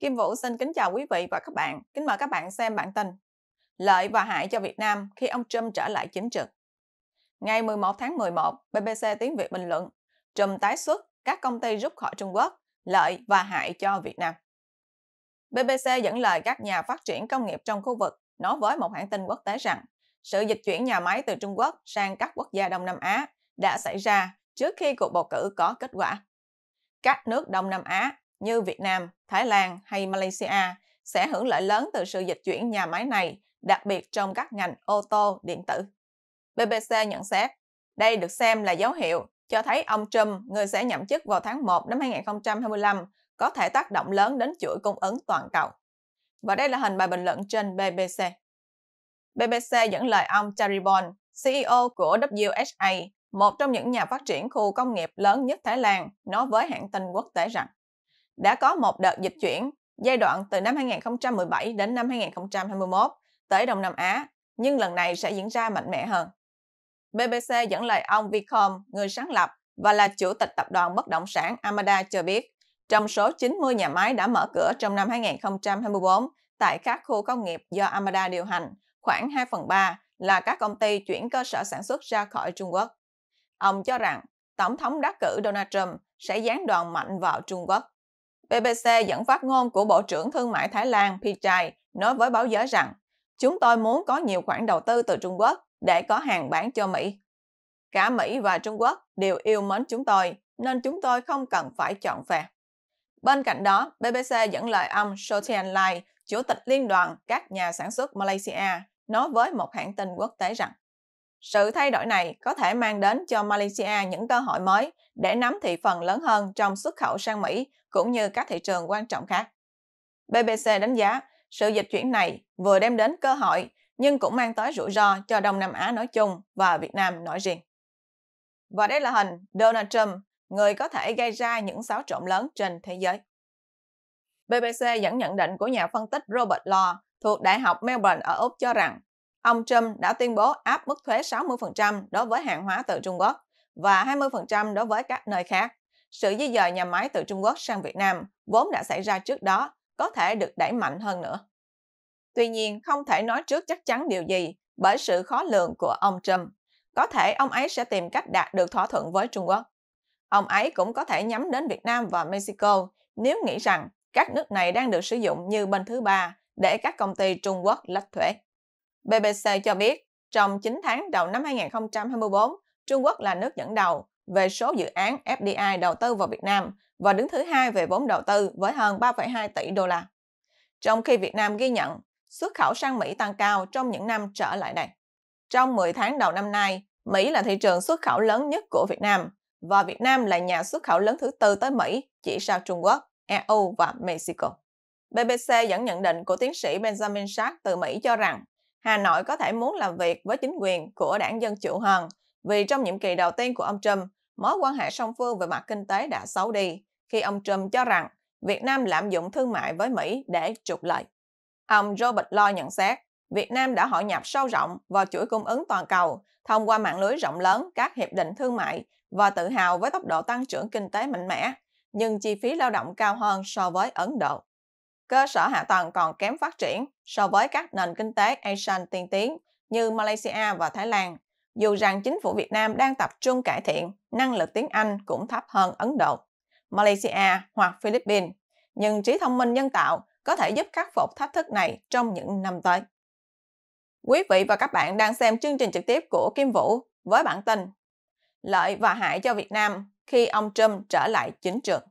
Kim Vũ xin kính chào quý vị và các bạn. Kính mời các bạn xem bản tin Lợi và hại cho Việt Nam khi ông Trump trở lại chính trực. Ngày 11 tháng 11, BBC tiếng Việt bình luận Trump tái xuất các công ty rút khỏi Trung Quốc, lợi và hại cho Việt Nam. BBC dẫn lời các nhà phát triển công nghiệp trong khu vực nói với một hãng tin quốc tế rằng sự dịch chuyển nhà máy từ Trung Quốc sang các quốc gia Đông Nam Á đã xảy ra trước khi cuộc bầu cử có kết quả. Các nước Đông Nam Á như Việt Nam, Thái Lan hay Malaysia sẽ hưởng lợi lớn từ sự dịch chuyển nhà máy này, đặc biệt trong các ngành ô tô, điện tử. BBC nhận xét, đây được xem là dấu hiệu cho thấy ông Trump, người sẽ nhậm chức vào tháng 1 năm 2025, có thể tác động lớn đến chuỗi cung ứng toàn cầu. Và đây là hình bài bình luận trên BBC. BBC dẫn lời ông Terry Bond, CEO của WSA, một trong những nhà phát triển khu công nghiệp lớn nhất Thái Lan, nói với hãng tin quốc tế rằng đã có một đợt dịch chuyển giai đoạn từ năm 2017 đến năm 2021 tới Đông Nam Á, nhưng lần này sẽ diễn ra mạnh mẽ hơn. BBC dẫn lời ông Vicom, người sáng lập và là chủ tịch tập đoàn bất động sản Amada cho biết, trong số 90 nhà máy đã mở cửa trong năm 2024 tại các khu công nghiệp do Amada điều hành, khoảng 2 phần 3 là các công ty chuyển cơ sở sản xuất ra khỏi Trung Quốc. Ông cho rằng Tổng thống đắc cử Donald Trump sẽ gián đoàn mạnh vào Trung Quốc. BBC dẫn phát ngôn của Bộ trưởng Thương mại Thái Lan Pichai nói với báo giới rằng chúng tôi muốn có nhiều khoản đầu tư từ Trung Quốc để có hàng bán cho Mỹ. Cả Mỹ và Trung Quốc đều yêu mến chúng tôi nên chúng tôi không cần phải chọn phe. Bên cạnh đó, BBC dẫn lời ông Sotian Lai, Chủ tịch Liên đoàn các nhà sản xuất Malaysia, nói với một hãng tin quốc tế rằng sự thay đổi này có thể mang đến cho Malaysia những cơ hội mới để nắm thị phần lớn hơn trong xuất khẩu sang Mỹ cũng như các thị trường quan trọng khác. BBC đánh giá sự dịch chuyển này vừa đem đến cơ hội nhưng cũng mang tới rủi ro cho Đông Nam Á nói chung và Việt Nam nói riêng. Và đây là hình Donald Trump, người có thể gây ra những xáo trộn lớn trên thế giới. BBC dẫn nhận định của nhà phân tích Robert Law thuộc Đại học Melbourne ở Úc cho rằng ông Trump đã tuyên bố áp mức thuế 60% đối với hàng hóa từ Trung Quốc và 20% đối với các nơi khác. Sự di dời nhà máy từ Trung Quốc sang Việt Nam vốn đã xảy ra trước đó có thể được đẩy mạnh hơn nữa. Tuy nhiên, không thể nói trước chắc chắn điều gì bởi sự khó lường của ông Trump. Có thể ông ấy sẽ tìm cách đạt được thỏa thuận với Trung Quốc. Ông ấy cũng có thể nhắm đến Việt Nam và Mexico nếu nghĩ rằng các nước này đang được sử dụng như bên thứ ba để các công ty Trung Quốc lách thuế. BBC cho biết, trong 9 tháng đầu năm 2024, Trung Quốc là nước dẫn đầu về số dự án FDI đầu tư vào Việt Nam và đứng thứ hai về vốn đầu tư với hơn 3,2 tỷ đô la. Trong khi Việt Nam ghi nhận xuất khẩu sang Mỹ tăng cao trong những năm trở lại đây. Trong 10 tháng đầu năm nay, Mỹ là thị trường xuất khẩu lớn nhất của Việt Nam và Việt Nam là nhà xuất khẩu lớn thứ tư tới Mỹ chỉ sau Trung Quốc, EU và Mexico. BBC dẫn nhận định của tiến sĩ Benjamin Sack từ Mỹ cho rằng Hà Nội có thể muốn làm việc với chính quyền của đảng Dân Chủ hơn vì trong nhiệm kỳ đầu tiên của ông Trump, mối quan hệ song phương về mặt kinh tế đã xấu đi khi ông Trump cho rằng Việt Nam lạm dụng thương mại với Mỹ để trục lợi. Ông Robert Lloyd nhận xét, Việt Nam đã hội nhập sâu rộng vào chuỗi cung ứng toàn cầu thông qua mạng lưới rộng lớn các hiệp định thương mại và tự hào với tốc độ tăng trưởng kinh tế mạnh mẽ, nhưng chi phí lao động cao hơn so với Ấn Độ cơ sở hạ tầng còn kém phát triển so với các nền kinh tế ASEAN tiên tiến như Malaysia và Thái Lan, dù rằng chính phủ Việt Nam đang tập trung cải thiện, năng lực tiếng Anh cũng thấp hơn Ấn Độ, Malaysia hoặc Philippines, nhưng trí thông minh nhân tạo có thể giúp khắc phục thách thức này trong những năm tới. Quý vị và các bạn đang xem chương trình trực tiếp của Kim Vũ với bản tin Lợi và hại cho Việt Nam khi ông Trump trở lại chính trường.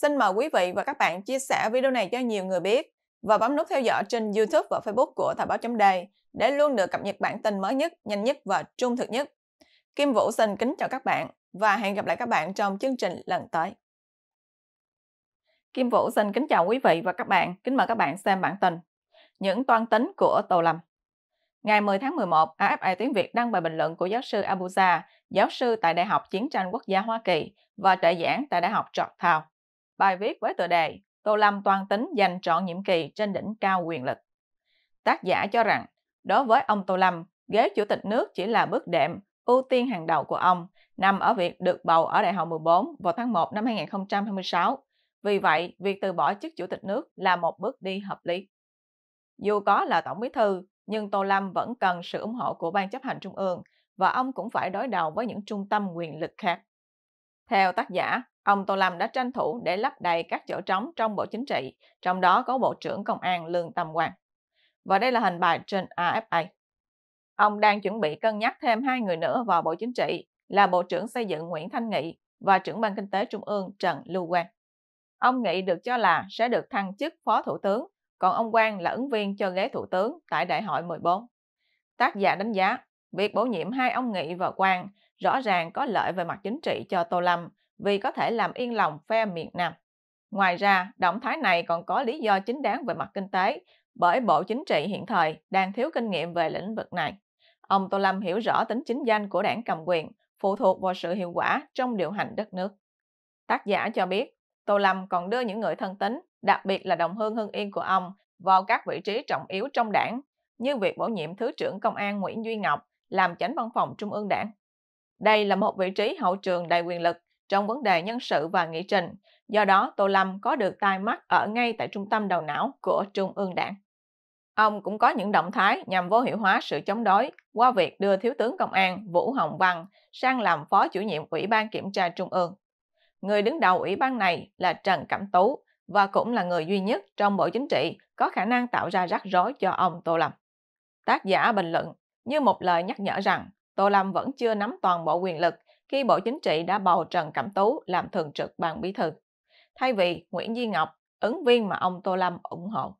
Xin mời quý vị và các bạn chia sẻ video này cho nhiều người biết và bấm nút theo dõi trên YouTube và Facebook của Thời báo chấm đề để luôn được cập nhật bản tin mới nhất, nhanh nhất và trung thực nhất. Kim Vũ xin kính chào các bạn và hẹn gặp lại các bạn trong chương trình lần tới. Kim Vũ xin kính chào quý vị và các bạn, kính mời các bạn xem bản tin. Những toan tính của Tô Lâm Ngày 10 tháng 11, AFI Tiếng Việt đăng bài bình luận của giáo sư Abuja, giáo sư tại Đại học Chiến tranh Quốc gia Hoa Kỳ và trợ giảng tại Đại học Georgetown bài viết với tựa đề Tô Lâm toàn tính giành trọn nhiệm kỳ trên đỉnh cao quyền lực. Tác giả cho rằng, đối với ông Tô Lâm, ghế chủ tịch nước chỉ là bước đệm, ưu tiên hàng đầu của ông nằm ở việc được bầu ở Đại hội 14 vào tháng 1 năm 2026. Vì vậy, việc từ bỏ chức chủ tịch nước là một bước đi hợp lý. Dù có là tổng bí thư, nhưng Tô Lâm vẫn cần sự ủng hộ của Ban chấp hành Trung ương và ông cũng phải đối đầu với những trung tâm quyền lực khác. Theo tác giả, Ông Tô Lâm đã tranh thủ để lấp đầy các chỗ trống trong Bộ Chính trị, trong đó có Bộ trưởng Công an Lương Tâm Quang. Và đây là hình bài trên AFA. Ông đang chuẩn bị cân nhắc thêm hai người nữa vào Bộ Chính trị là Bộ trưởng Xây dựng Nguyễn Thanh Nghị và trưởng ban kinh tế trung ương Trần Lưu Quang. Ông Nghị được cho là sẽ được thăng chức phó thủ tướng, còn ông Quang là ứng viên cho ghế thủ tướng tại đại hội 14. Tác giả đánh giá, việc bổ nhiệm hai ông Nghị và Quang rõ ràng có lợi về mặt chính trị cho Tô Lâm vì có thể làm yên lòng phe miền Nam. Ngoài ra, động thái này còn có lý do chính đáng về mặt kinh tế, bởi Bộ Chính trị hiện thời đang thiếu kinh nghiệm về lĩnh vực này. Ông Tô Lâm hiểu rõ tính chính danh của đảng cầm quyền, phụ thuộc vào sự hiệu quả trong điều hành đất nước. Tác giả cho biết, Tô Lâm còn đưa những người thân tín, đặc biệt là đồng hương hưng yên của ông, vào các vị trí trọng yếu trong đảng, như việc bổ nhiệm Thứ trưởng Công an Nguyễn Duy Ngọc làm chánh văn phòng Trung ương đảng. Đây là một vị trí hậu trường đầy quyền lực trong vấn đề nhân sự và nghị trình, do đó Tô Lâm có được tai mắt ở ngay tại trung tâm đầu não của Trung ương Đảng. Ông cũng có những động thái nhằm vô hiệu hóa sự chống đối qua việc đưa Thiếu tướng Công an Vũ Hồng Văn sang làm Phó chủ nhiệm Ủy ban Kiểm tra Trung ương. Người đứng đầu Ủy ban này là Trần Cẩm Tú và cũng là người duy nhất trong Bộ Chính trị có khả năng tạo ra rắc rối cho ông Tô Lâm. Tác giả bình luận như một lời nhắc nhở rằng Tô Lâm vẫn chưa nắm toàn bộ quyền lực khi Bộ Chính trị đã bầu Trần Cẩm Tú làm thường trực ban bí thư, thay vì Nguyễn Duy Ngọc, ứng viên mà ông Tô Lâm ủng hộ.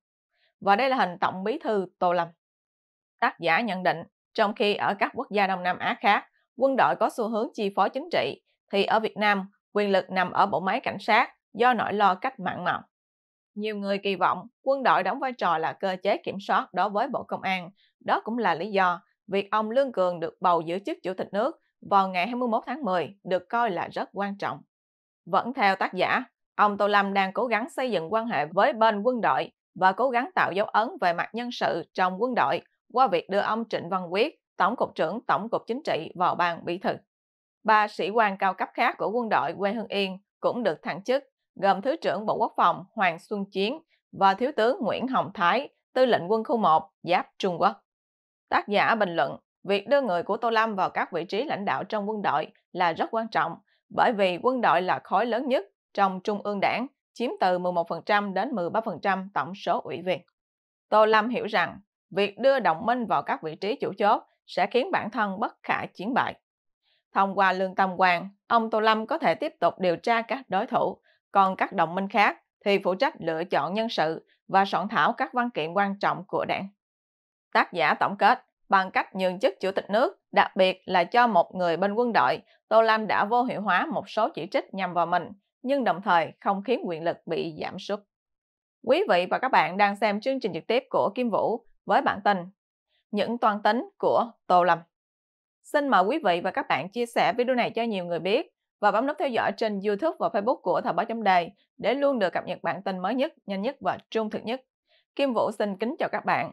Và đây là hình tổng bí thư Tô Lâm. Tác giả nhận định, trong khi ở các quốc gia Đông Nam Á khác, quân đội có xu hướng chi phối chính trị, thì ở Việt Nam, quyền lực nằm ở bộ máy cảnh sát do nỗi lo cách mạng màu. Nhiều người kỳ vọng quân đội đóng vai trò là cơ chế kiểm soát đối với Bộ Công an. Đó cũng là lý do việc ông Lương Cường được bầu giữ chức Chủ tịch nước vào ngày 21 tháng 10 được coi là rất quan trọng. Vẫn theo tác giả, ông Tô Lâm đang cố gắng xây dựng quan hệ với bên quân đội và cố gắng tạo dấu ấn về mặt nhân sự trong quân đội qua việc đưa ông Trịnh Văn Quyết, Tổng cục trưởng Tổng cục Chính trị vào ban bí thư. Ba sĩ quan cao cấp khác của quân đội quê Hưng Yên cũng được thăng chức, gồm Thứ trưởng Bộ Quốc phòng Hoàng Xuân Chiến và Thiếu tướng Nguyễn Hồng Thái, Tư lệnh quân khu 1, Giáp Trung Quốc. Tác giả bình luận, Việc đưa người của Tô Lâm vào các vị trí lãnh đạo trong quân đội là rất quan trọng bởi vì quân đội là khối lớn nhất trong Trung ương đảng, chiếm từ 11% đến 13% tổng số ủy viên. Tô Lâm hiểu rằng việc đưa đồng minh vào các vị trí chủ chốt sẽ khiến bản thân bất khả chiến bại. Thông qua lương tâm quan, ông Tô Lâm có thể tiếp tục điều tra các đối thủ, còn các đồng minh khác thì phụ trách lựa chọn nhân sự và soạn thảo các văn kiện quan trọng của đảng. Tác giả tổng kết bằng cách nhường chức chủ tịch nước, đặc biệt là cho một người bên quân đội, Tô Lâm đã vô hiệu hóa một số chỉ trích nhằm vào mình, nhưng đồng thời không khiến quyền lực bị giảm sút. Quý vị và các bạn đang xem chương trình trực tiếp của Kim Vũ với bản tin Những toàn tính của Tô Lâm. Xin mời quý vị và các bạn chia sẻ video này cho nhiều người biết và bấm nút theo dõi trên YouTube và Facebook của Thời báo chấm đề để luôn được cập nhật bản tin mới nhất, nhanh nhất và trung thực nhất. Kim Vũ xin kính chào các bạn